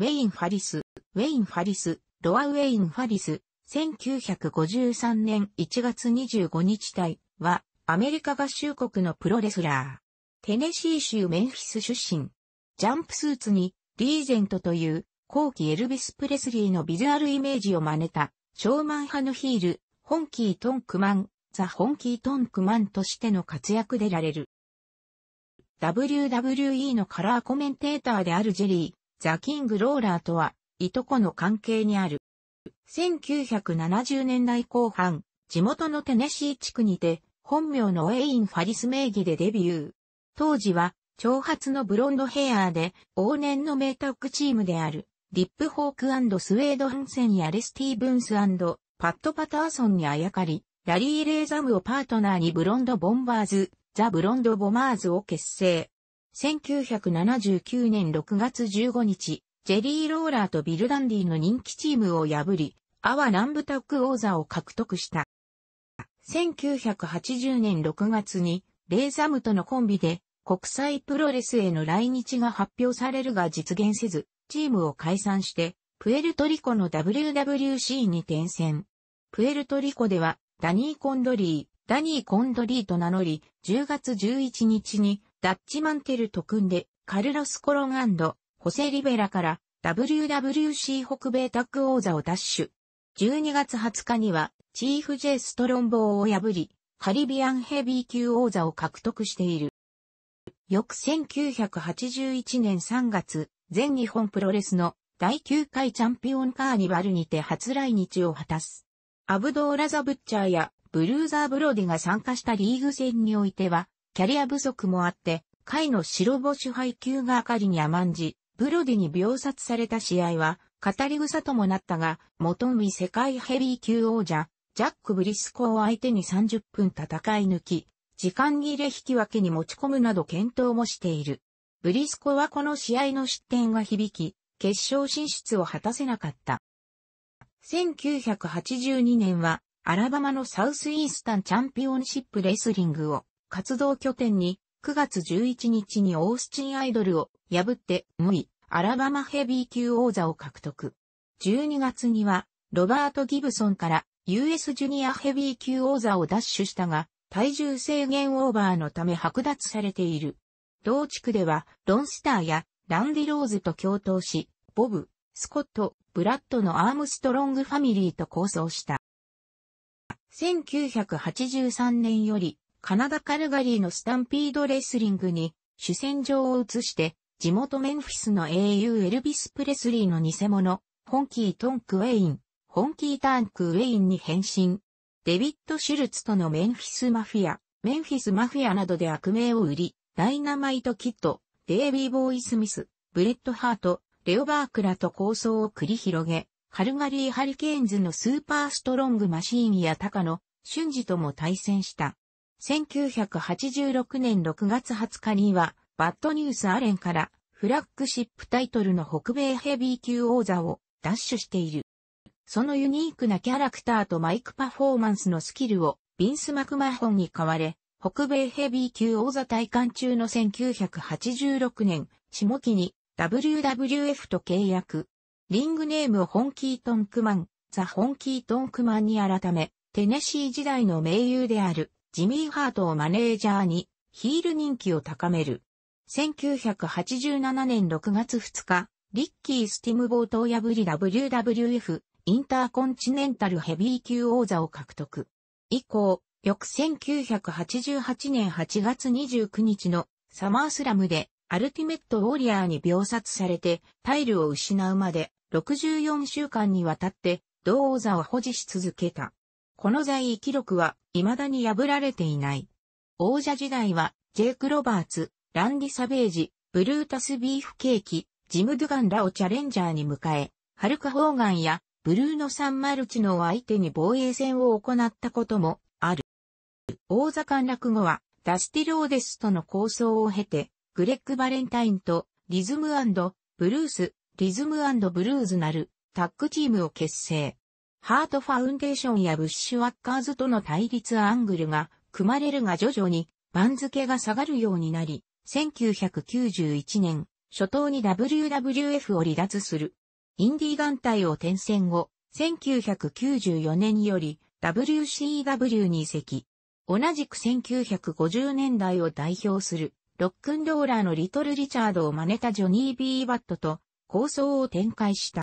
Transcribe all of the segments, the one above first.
ウェイン・ファリス、ウェイン・ファリス、ロア・ウェイン・ファリス、1953年1月25日体は、アメリカ合衆国のプロレスラー。テネシー州メンフィス出身。ジャンプスーツに、リーゼントという、後期エルビス・プレスリーのビジュアルイメージを真似た、ショーマン派のヒール、ホンキー・トンクマン、ザ・ホンキー・トンクマンとしての活躍でられる。WWE のカラーコメンテーターであるジェリー、ザ・キング・ローラーとは、いとこの関係にある。1970年代後半、地元のテネシー地区にて、本名のウェイン・ファリス名義でデビュー。当時は、長髪のブロンドヘアーで、往年の名タックチームである、リップ・ホークスウェード・ハンセンやレスティーブンスパット・パターソンにあやかり、ラリー・レーザムをパートナーにブロンド・ボンバーズ、ザ・ブロンド・ボマーズを結成。1979年6月15日、ジェリー・ローラーとビル・ダンディの人気チームを破り、アワランブタック王座を獲得した。1980年6月に、レイザムとのコンビで、国際プロレスへの来日が発表されるが実現せず、チームを解散して、プエルトリコの WWC に転戦。プエルトリコでは、ダニー・コンドリー、ダニー・コンドリーと名乗り、10月11日に、ダッチマンテルと組んで、カルロス・コロンホセ・リベラから WWC 北米タッグ王座を奪取。12月20日には、チーフ・ジェイ・ストロンボーを破り、カリビアンヘビー級王座を獲得している。翌1981年3月、全日本プロレスの第9回チャンピオンカーニバルにて初来日を果たす。アブドーラ・ザ・ブッチャーやブルーザー・ブロディが参加したリーグ戦においては、キャリア不足もあって、会の白星配球が明かりに甘んじ、ブロディに秒殺された試合は、語り草ともなったが、元見世界ヘビー級王者、ジャック・ブリスコを相手に30分戦い抜き、時間切れ引き分けに持ち込むなど検討もしている。ブリスコはこの試合の失点が響き、決勝進出を果たせなかった。1982年は、アラバマのサウスイースタンチャンピオンシップレスリングを活動拠点に、9月11日にオースチンアイドルを破って、無イ、アラバマヘビー級王座を獲得。12月には、ロバート・ギブソンから US ジュニアヘビー級王座を奪取したが、体重制限オーバーのため剥奪されている。同地区では、ロンスターやランディ・ローズと共闘し、ボブ、スコット、ブラッドのアームストロングファミリーと構想した。1983年よりカナダ・カルガリーのスタンピードレスリングに主戦場を移して、地元メンフィスの英雄エルビス・プレスリーの偽物、ホンキー・トンク・ウェイン、ホンキー・タンク・ウェインに変身。デビッド・シュルツとのメンフィス・マフィア、メンフィス・マフィアなどで悪名を売り、ダイナマイト・キッド、デイビー・ボーイ・スミス、ブレッド・ハート、レオバークラと構想を繰り広げ、カルガリー・ハリケーンズのスーパーストロングマシーンやタカュンジとも対戦した。1986年6月20日には、バッドニュースアレンからフラッグシップタイトルの北米ヘビー級王座をダッシュしている。そのユニークなキャラクターとマイクパフォーマンスのスキルをビンス・マクマホンに買われ、北米ヘビー級王座体感中の1986年、下期に WWF と契約。リングネームをホンキートンクマン、ザ・ホンキートンクマンに改め、テネシー時代の盟友であるジミー・ハートをマネージャーに、ヒール人気を高める。1987年6月2日、リッキー・スティムボートを破り WWF インターコンチネンタルヘビー級王座を獲得。以降、翌1988年8月29日のサマースラムでアルティメットウォリアーに秒殺されてタイルを失うまで64週間にわたって同王座を保持し続けた。この在位記録は未だに破られていない。王者時代は、ジェイク・ロバーツ、ランディ・サベージ、ブルータス・ビーフケーキ、ジム・ドゥガンらをチャレンジャーに迎え、ハルカ・ホーガンやブルーノ・サン・マルチノを相手に防衛戦を行ったこともある。王座陥落後は、ダスティローデスとの構想を経て、グレッグ・バレンタインとリズムブルース、リズムブルーズなるタッグチームを結成。ハートファウンデーションやブッシュワッカーズとの対立アングルが組まれるが徐々に番付が下がるようになり、1991年、初頭に WWF を離脱する。インディー団体を転戦後、1994年より WCW に移籍。同じく1950年代を代表する、ロックンローラーのリトル・リチャードを真似たジョニー・ B・ バットと構想を展開した。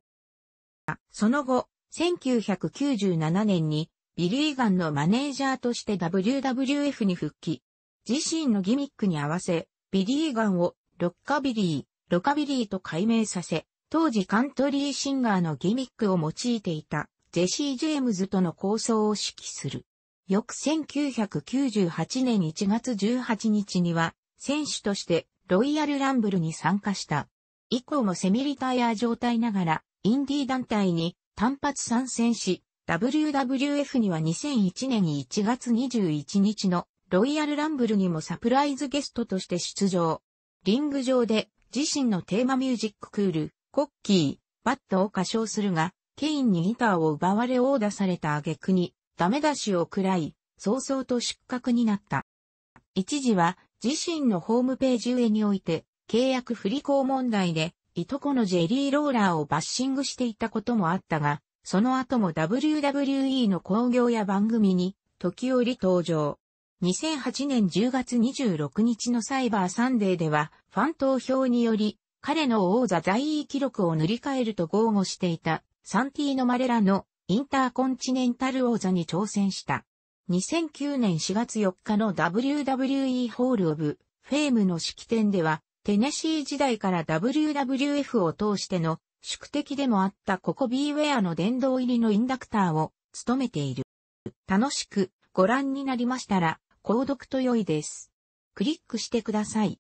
その後、1997年にビリーガンのマネージャーとして WWF に復帰。自身のギミックに合わせ、ビリーガンをロッカビリー、ロカビリーと改名させ、当時カントリーシンガーのギミックを用いていたジェシー・ジェームズとの構想を指揮する。翌1998年1月18日には選手としてロイヤルランブルに参加した。以降もセミリタイア状態ながらインディー団体に単発参戦し、WWF には2001年1月21日のロイヤルランブルにもサプライズゲストとして出場。リング上で自身のテーマミュージッククール、コッキー、バットを歌唱するが、ケインにギターを奪われ殴打された挙句にダメ出しを喰らい、早々と失格になった。一時は自身のホームページ上において契約不履行問題でいとこのジェリー・ローラーをバッシングしていたこともあったが、その後も WWE の興行や番組に、時折登場。2008年10月26日のサイバーサンデーでは、ファン投票により、彼の王座在位記録を塗り替えると豪語していた、サンティーノ・マレラのインターコンチネンタル王座に挑戦した。2009年4月4日の WWE ホール・オブ・フェームの式典では、テネシー時代から WWF を通しての宿敵でもあったココビーウェアの殿堂入りのインダクターを務めている。楽しくご覧になりましたら、購読と良いです。クリックしてください。